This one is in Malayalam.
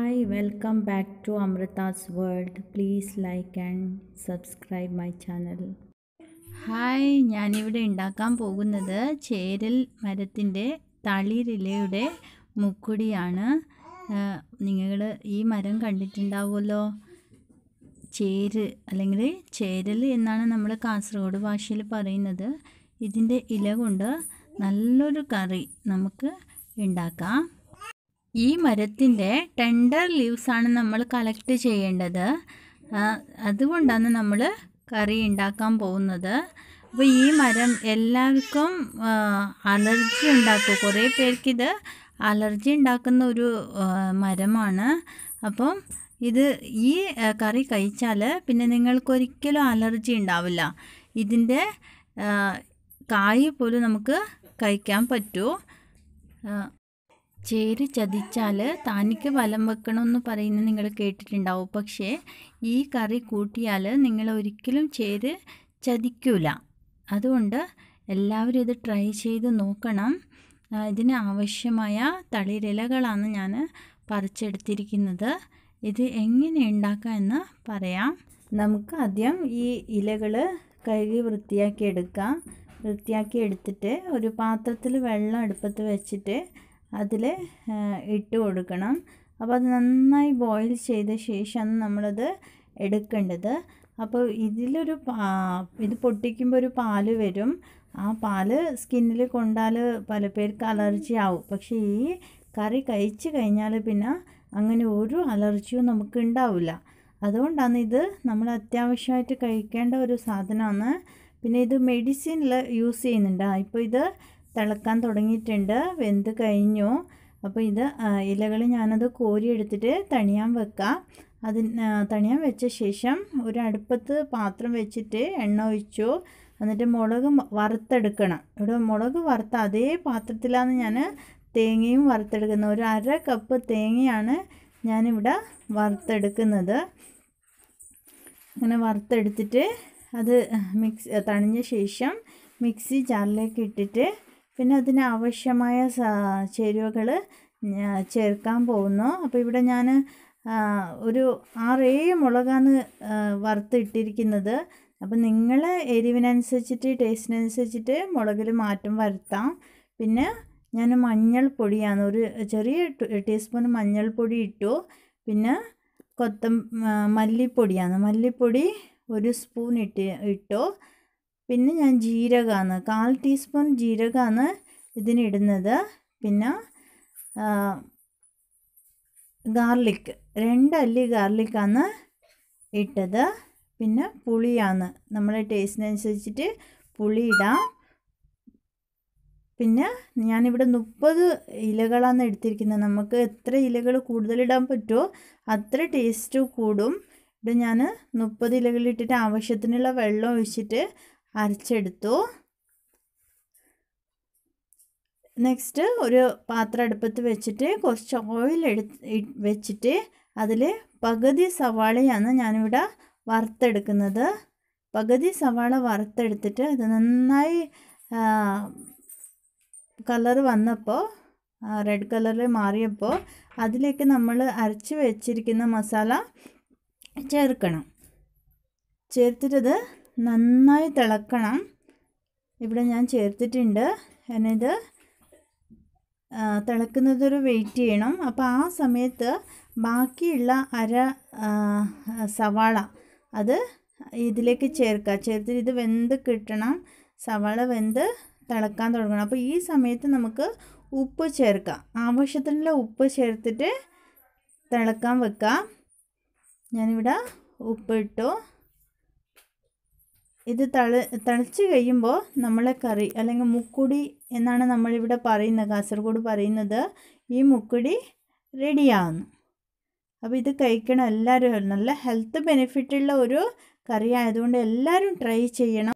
Hi, welcome back to Amrita's World. Please like and subscribe my channel. Hi ഞാനിവിടെ ഉണ്ടാക്കാൻ പോകുന്നത് ചേരൽ മരത്തിൻ്റെ തളിരിലയുടെ മുക്കുടിയാണ് നിങ്ങൾ ഈ മരം കണ്ടിട്ടുണ്ടാവുമല്ലോ ചേര് അല്ലെങ്കിൽ ചേരൽ എന്നാണ് നമ്മൾ കാസർഗോഡ് ഭാഷയിൽ പറയുന്നത് ഇതിൻ്റെ ഇല കൊണ്ട് നല്ലൊരു കറി നമുക്ക് ഉണ്ടാക്കാം ഈ മരത്തിൻ്റെ ടെൻഡർ ലീവ്സ് ആണ് നമ്മൾ കളക്ട് ചെയ്യേണ്ടത് അതുകൊണ്ടാണ് നമ്മൾ കറി ഉണ്ടാക്കാൻ പോകുന്നത് അപ്പോൾ ഈ മരം എല്ലാവർക്കും അലർജി ഉണ്ടാക്കും കുറേ ഇത് അലർജി ഉണ്ടാക്കുന്ന ഒരു മരമാണ് അപ്പം ഇത് ഈ കറി കഴിച്ചാൽ പിന്നെ നിങ്ങൾക്കൊരിക്കലും അലർജി ഉണ്ടാവില്ല ഇതിൻ്റെ കായ് പോലും നമുക്ക് കഴിക്കാൻ പറ്റൂ ചേര് ചതിച്ചാൽ താനിക്ക് വലം വെക്കണമെന്ന് പറയുന്നത് നിങ്ങൾ കേട്ടിട്ടുണ്ടാവും പക്ഷേ ഈ കറി കൂട്ടിയാൽ നിങ്ങൾ ഒരിക്കലും ചേര് ചതിക്കൂല അതുകൊണ്ട് എല്ലാവരും ഇത് ട്രൈ ചെയ്ത് നോക്കണം ഇതിന് ആവശ്യമായ തളിരിലകളാണ് ഞാൻ പറിച്ചെടുത്തിരിക്കുന്നത് ഇത് എങ്ങനെ ഉണ്ടാക്കാം എന്ന് പറയാം നമുക്ക് ആദ്യം ഈ ഇലകൾ കഴുകി വൃത്തിയാക്കി എടുക്കാം വൃത്തിയാക്കി എടുത്തിട്ട് ഒരു പാത്രത്തിൽ വെള്ളം അടുപ്പത്ത് വെച്ചിട്ട് അതിൽ ഇട്ട് കൊടുക്കണം അപ്പോൾ അത് നന്നായി ബോയിൽ ചെയ്ത ശേഷമാണ് നമ്മളത് എടുക്കേണ്ടത് അപ്പോൾ ഇതിലൊരു ഇത് പൊട്ടിക്കുമ്പോൾ ഒരു പാല് വരും ആ പാല് സ്കിന്നിൽ കൊണ്ടാൽ പല പേർക്ക് അലർജി ആവും പക്ഷേ ഈ കറി കഴിച്ച് കഴിഞ്ഞാൽ പിന്നെ അങ്ങനെ ഒരു അലർജിയും നമുക്ക് ഉണ്ടാവില്ല അതുകൊണ്ടാണ് ഇത് നമ്മൾ അത്യാവശ്യമായിട്ട് കഴിക്കേണ്ട ഒരു സാധനമാണ് പിന്നെ ഇത് മെഡിസിനിൽ യൂസ് ചെയ്യുന്നുണ്ട് ഇപ്പോൾ ഇത് തിളക്കാൻ തുടങ്ങിയിട്ടുണ്ട് വെന്ത് കഴിഞ്ഞു അപ്പോൾ ഇത് ഇലകൾ ഞാനത് കോരിയെടുത്തിട്ട് തണിയാൻ വെക്കാം അതിന് തണിയാൻ വെച്ച ശേഷം ഒരു അടുപ്പത്ത് പാത്രം വെച്ചിട്ട് എണ്ണ ഒഴിച്ചു എന്നിട്ട് മുളക് വറുത്തെടുക്കണം ഇവിടെ മുളക് വറുത്ത അതേ പാത്രത്തിലാണ് ഞാൻ തേങ്ങയും വറുത്തെടുക്കുന്നത് ഒരു അര കപ്പ് തേങ്ങയാണ് ഞാനിവിടെ വറുത്തെടുക്കുന്നത് അങ്ങനെ വറുത്തെടുത്തിട്ട് അത് മിക്സ് തണിഞ്ഞ ശേഷം മിക്സി ജാറിലേക്ക് ഇട്ടിട്ട് പിന്നെ അതിനാവശ്യമായ ചേരുവകൾ ചേർക്കാൻ പോകുന്നു അപ്പോൾ ഇവിടെ ഞാൻ ഒരു ആറേഴ് മുളകാണ് വറുത്തിട്ടിരിക്കുന്നത് അപ്പോൾ നിങ്ങൾ എരിവിനനുസരിച്ചിട്ട് ടേസ്റ്റിനനുസരിച്ചിട്ട് മുളകിൽ മാറ്റം വരുത്താം പിന്നെ ഞാൻ മഞ്ഞൾപ്പൊടിയാണ് ഒരു ചെറിയ ടീസ്പൂൺ മഞ്ഞൾപ്പൊടി ഇട്ടു പിന്നെ കൊത്തം മല്ലിപ്പൊടിയാണ് മല്ലിപ്പൊടി ഒരു സ്പൂൺ ഇട്ട് ഇട്ടു പിന്നെ ഞാൻ ജീരകമാണ് കാൽ ടീസ്പൂൺ ജീരകമാണ് ഇതിനിടുന്നത് പിന്നെ ഗാർലിക് രണ്ടല്ലി ഗാർലിക്കാണ് ഇട്ടത് പിന്നെ പുളിയാണ് നമ്മുടെ ടേസ്റ്റിനനുസരിച്ചിട്ട് പുളി ഇടാം പിന്നെ ഞാനിവിടെ മുപ്പത് ഇലകളാണ് എടുത്തിരിക്കുന്നത് നമുക്ക് എത്ര ഇലകൾ കൂടുതലിടാൻ പറ്റുമോ അത്ര ടേസ്റ്റ് കൂടും ഇവിടെ ഞാൻ മുപ്പത് ഇലകളിട്ടിട്ട് ആവശ്യത്തിനുള്ള വെള്ളം ഒഴിച്ചിട്ട് അരച്ചെടുത്തു നെക്സ്റ്റ് ഒരു പാത്രം അടുപ്പത്ത് വെച്ചിട്ട് കുറച്ച് ഓയിൽ എടുത്ത് വെച്ചിട്ട് അതിൽ പകുതി സവാളയാണ് ഞാനിവിടെ വറുത്തെടുക്കുന്നത് പകുതി സവാള വറുത്തെടുത്തിട്ട് അത് നന്നായി കളർ വന്നപ്പോൾ റെഡ് കളറിൽ മാറിയപ്പോൾ അതിലേക്ക് നമ്മൾ അരച്ച് വെച്ചിരിക്കുന്ന മസാല ചേർക്കണം ചേർത്തിട്ടത് നന്നായി തിളക്കണം ഇവിടെ ഞാൻ ചേർത്തിട്ടുണ്ട് ഞാനിത് തിളക്കുന്നതൊരു വെയിറ്റ് ചെയ്യണം അപ്പോൾ ആ സമയത്ത് ബാക്കിയുള്ള അര സവാള അത് ഇതിലേക്ക് ചേർക്കുക ചേർത്തിട്ട് ഇത് വെന്ത് കിട്ടണം സവാള വെന്ത് തിളക്കാൻ തുടങ്ങണം അപ്പോൾ ഈ സമയത്ത് നമുക്ക് ഉപ്പ് ചേർക്കാം ആവശ്യത്തിനുള്ള ഉപ്പ് ചേർത്തിട്ട് തിളക്കാൻ വെക്കാം ഞാനിവിടെ ഉപ്പ് ഇട്ടു ഇത് തള തിളച്ച് കഴിയുമ്പോൾ നമ്മളെ കറി അല്ലെങ്കിൽ മുക്കുടി എന്നാണ് നമ്മളിവിടെ പറയുന്നത് കാസർഗോഡ് പറയുന്നത് ഈ മുക്കുടി റെഡിയാകുന്നു അപ്പോൾ ഇത് കഴിക്കണം എല്ലാവരും നല്ല ഹെൽത്ത് ബെനിഫിറ്റുള്ള ഒരു കറി ആയതുകൊണ്ട് എല്ലാവരും ട്രൈ ചെയ്യണം